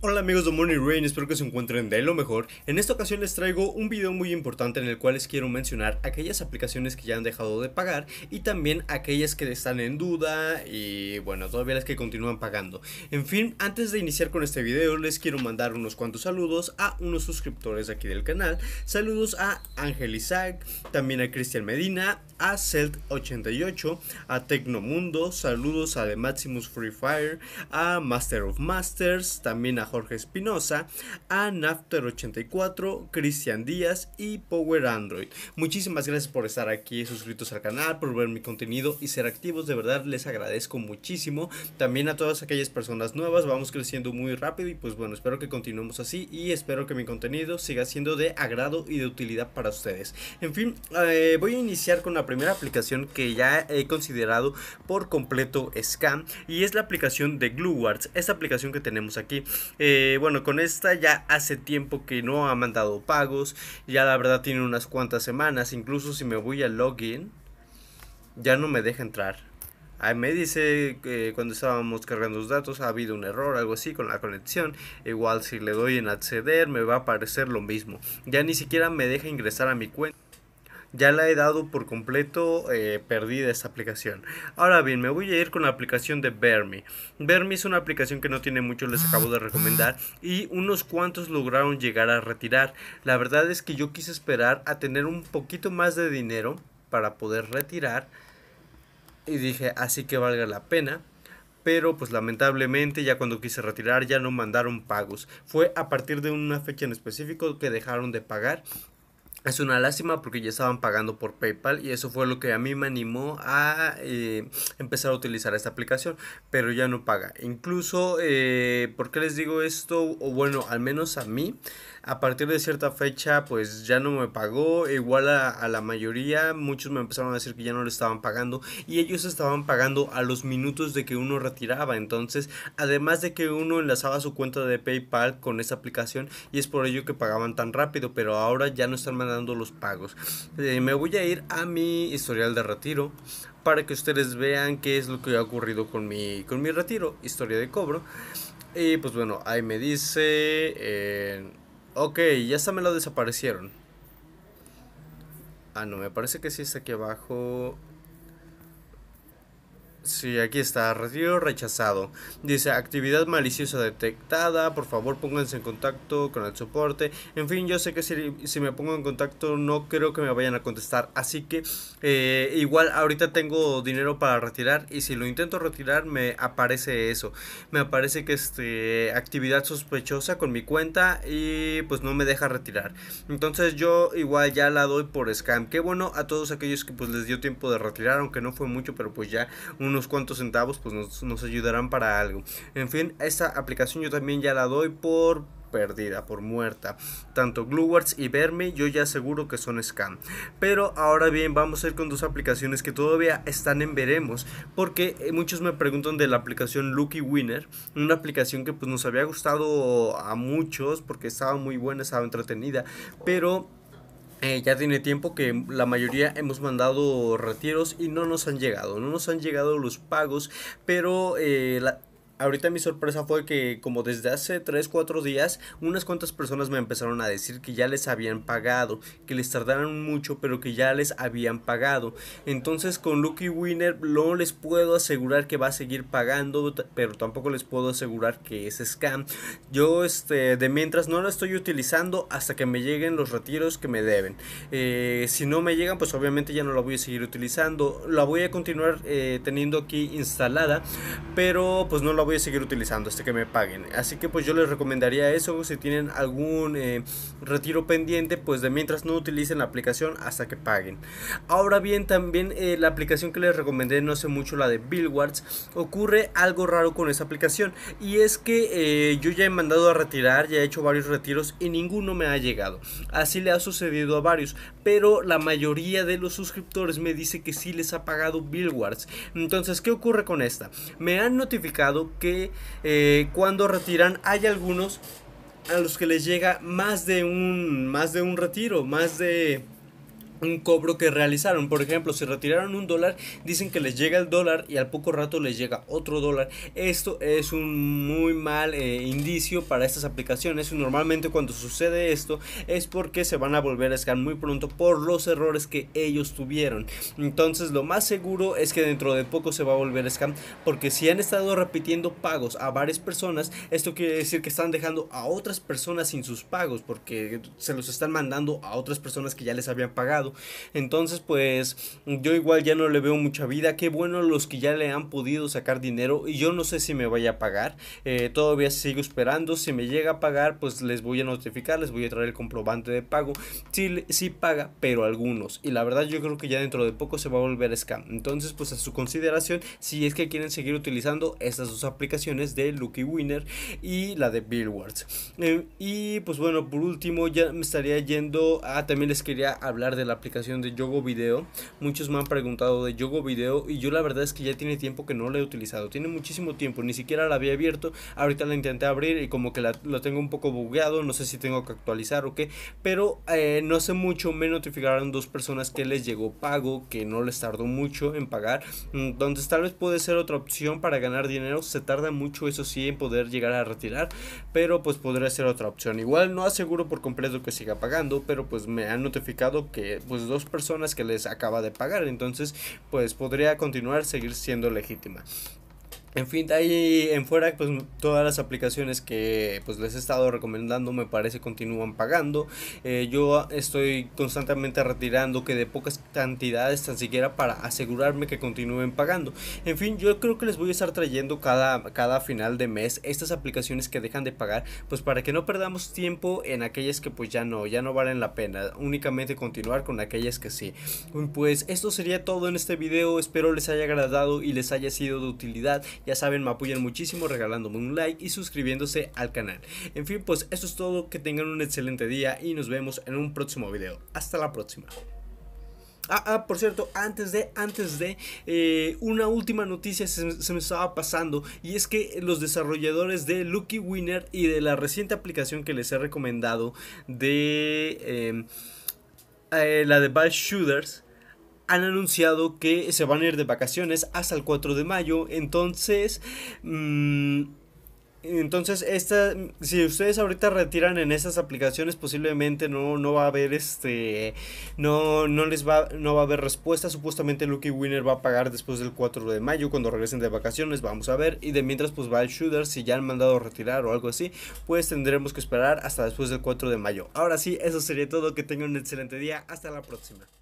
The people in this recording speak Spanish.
Hola amigos de Money Rain, espero que se encuentren de lo mejor. En esta ocasión les traigo un video muy importante en el cual les quiero mencionar aquellas aplicaciones que ya han dejado de pagar y también aquellas que están en duda y bueno, todavía las que continúan pagando. En fin, antes de iniciar con este video les quiero mandar unos cuantos saludos a unos suscriptores aquí del canal. Saludos a Ángel Isaac, también a Cristian Medina, a Celt88, a Tecnomundo, saludos a The Maximus Free Fire, a Master of Masters, también a Jorge Espinosa, a Nafter84, Cristian Díaz y Power Android. Muchísimas gracias por estar aquí, suscritos al canal, por ver mi contenido y ser activos. De verdad les agradezco muchísimo. También a todas aquellas personas nuevas, vamos creciendo muy rápido y pues bueno, espero que continuemos así y espero que mi contenido siga siendo de agrado y de utilidad para ustedes. En fin, eh, voy a iniciar con la primera aplicación que ya he considerado por completo scam y es la aplicación de wars esta aplicación que tenemos aquí. Eh, bueno, con esta ya hace tiempo que no ha mandado pagos. Ya la verdad tiene unas cuantas semanas. Incluso si me voy a login, ya no me deja entrar. Ahí me dice que cuando estábamos cargando los datos ha habido un error, algo así con la conexión. Igual si le doy en acceder me va a aparecer lo mismo. Ya ni siquiera me deja ingresar a mi cuenta ya la he dado por completo eh, perdida esta aplicación. Ahora bien, me voy a ir con la aplicación de Vermi. Vermi es una aplicación que no tiene mucho, les ah. acabo de recomendar, y unos cuantos lograron llegar a retirar. La verdad es que yo quise esperar a tener un poquito más de dinero para poder retirar. Y dije, así que valga la pena pero pues lamentablemente ya cuando quise retirar ya no mandaron pagos. Fue a partir de una fecha en específico que dejaron de pagar es una lástima porque ya estaban pagando por PayPal y eso fue lo que a mí me animó a eh, empezar a utilizar esta aplicación, pero ya no paga. Incluso, eh, ¿por qué les digo esto? O bueno, al menos a mí a partir de cierta fecha pues ya no me pagó, igual a, la mayoría, muchos me empezaron a decir que ya no le estaban pagando y ellos estaban pagando a los minutos de que uno retiraba, entonces además de que uno enlazaba su cuenta de PayPal con esa aplicación y es por ello que pagaban tan rápido, pero ahora ya no están mandando los pagos. Eh, me voy a ir a mi historial de retiro para que ustedes vean qué es lo que ha ocurrido con mi, con mi retiro, historia de cobro. Y pues bueno, ahí me dice... Eh, Ok, ya está, me lo desaparecieron. Ah, no, me parece que sí está aquí abajo. Sí, aquí está, retiro rechazado. Dice, actividad maliciosa detectada, por favor pónganse en contacto con el soporte. En fin, yo sé que si, me pongo en contacto no creo que me vayan a contestar. Así que eh, igual ahorita tengo dinero para retirar y si lo intento retirar me aparece eso. Me aparece que este, actividad sospechosa con mi cuenta y pues no me deja retirar. Entonces yo igual ya la doy por scam. Qué bueno a todos aquellos que pues les dio tiempo de retirar, aunque no fue mucho, pero pues ya unos cuantos centavos pues nos, ayudarán para algo. En fin, esta aplicación yo también ya la doy por perdida, por muerta. Tanto words y Verme yo ya aseguro que son scam. Pero ahora bien, vamos a ir con dos aplicaciones que todavía están en veremos. Porque eh, muchos me preguntan de la aplicación Lucky Winner. Una aplicación que pues nos había gustado a muchos porque estaba muy buena, estaba entretenida. Pero eh, ya tiene tiempo que la mayoría hemos mandado retiros y no nos han llegado, no nos han llegado los pagos, pero eh, la, ahorita mi sorpresa fue que como desde hace 3, 4 días, unas cuantas personas me empezaron a decir que ya les habían pagado, que les tardaron mucho, pero que ya les habían pagado. Entonces con Lucky Winner no les puedo asegurar que va a seguir pagando, pero tampoco les puedo asegurar que es scam. Yo este de mientras no la estoy utilizando hasta que me lleguen los retiros que me deben. Eh, si no me llegan, pues obviamente ya no la voy a seguir utilizando. La voy a continuar eh, teniendo aquí instalada, pero pues no la voy a seguir utilizando hasta que me paguen. Así que pues yo les recomendaría eso. Si tienen algún eh, retiro pendiente, pues de mientras no utilicen la aplicación hasta que paguen. Ahora bien, también eh, la aplicación que les recomendé no hace mucho, la de Billwards, ocurre algo raro con esa aplicación. Y es que eh, yo ya he mandado a retirar, ya he hecho varios retiros y ninguno me ha llegado. Así le ha sucedido a varios. Pero la mayoría de los suscriptores me dice que sí les ha pagado Billwards. Entonces, ¿qué ocurre con esta? Me han notificado que eh, cuando retiran hay algunos a los que les llega más de un, más de un retiro, más de un cobro que realizaron. Por ejemplo, si retiraron un dólar, dicen que les llega el dólar y al poco rato les llega otro dólar. Esto es un muy mal eh, indicio para estas aplicaciones. Normalmente cuando sucede esto es porque se van a volver a scan muy pronto por los errores que ellos tuvieron. Entonces lo más seguro es que dentro de poco se va a volver a scam porque si han estado repitiendo pagos a varias personas, esto quiere decir que están dejando a otras personas sin sus pagos porque se los están mandando a otras personas que ya les habían pagado entonces, pues yo igual ya no le veo mucha vida. Qué bueno los que ya le han podido sacar dinero. Y yo no sé si me vaya a pagar. Eh, todavía sigo esperando. Si me llega a pagar, pues les voy a notificar, les voy a traer el comprobante de pago. si paga, pero algunos. Y la verdad yo creo que ya dentro de poco se va a volver scam. Entonces, pues a su consideración, si es que quieren seguir utilizando estas dos aplicaciones de Lucky Winner y la de Billboards. Eh, y pues bueno, por último ya me estaría yendo ah también les quería hablar de la aplicación de Yogo Video. Muchos me han preguntado de Yogo Video y yo la verdad es que ya tiene tiempo que no la he utilizado. Tiene muchísimo tiempo, ni siquiera la había abierto. Ahorita la intenté abrir y como que la, lo tengo un poco bugueado, no sé si tengo que actualizar o qué. Pero eh, no hace mucho me notificaron dos personas que les llegó pago, que no les tardó mucho en pagar. donde tal vez puede ser otra opción para ganar dinero. Se tarda mucho, eso sí, en poder llegar a retirar. Pero pues podría ser otra opción. Igual no aseguro por completo que siga pagando, pero pues me han notificado que pues dos personas que les acaba de pagar. Entonces, pues podría continuar, seguir siendo legítima. En fin, de ahí en fuera, pues todas las aplicaciones que pues les he estado recomendando me parece continúan pagando. Eh, yo estoy constantemente retirando que de pocas cantidades tan siquiera para asegurarme que continúen pagando. En fin, yo creo que les voy a estar trayendo cada, cada final de mes estas aplicaciones que dejan de pagar, pues para que no perdamos tiempo en aquellas que pues ya no, ya no valen la pena. Únicamente continuar con aquellas que sí. Pues esto sería todo en este video, espero les haya agradado y les haya sido de utilidad ya saben, me apoyan muchísimo regalándome un like y suscribiéndose al canal. En fin, pues eso es todo. Que tengan un excelente día y nos vemos en un próximo video. Hasta la próxima. Ah, ah, por cierto, antes de, antes de, eh, una última noticia se, me estaba pasando y es que los desarrolladores de Lucky Winner y de la reciente aplicación que les he recomendado de em, eh, la de Ball Shooters, han anunciado que se van a ir de vacaciones hasta el 4 de mayo. Entonces, mm, entonces esta, si ustedes ahorita retiran en esas aplicaciones, posiblemente no, no va a haber este, no, no les va, no va a haber respuesta. Supuestamente Lucky Winner va a pagar después del 4 de mayo cuando regresen de vacaciones. Vamos a ver. Y de mientras pues va el shooter, si ya han mandado retirar o algo así, pues tendremos que esperar hasta después del 4 de mayo. Ahora sí, eso sería todo. Que tengan un excelente día. Hasta la próxima.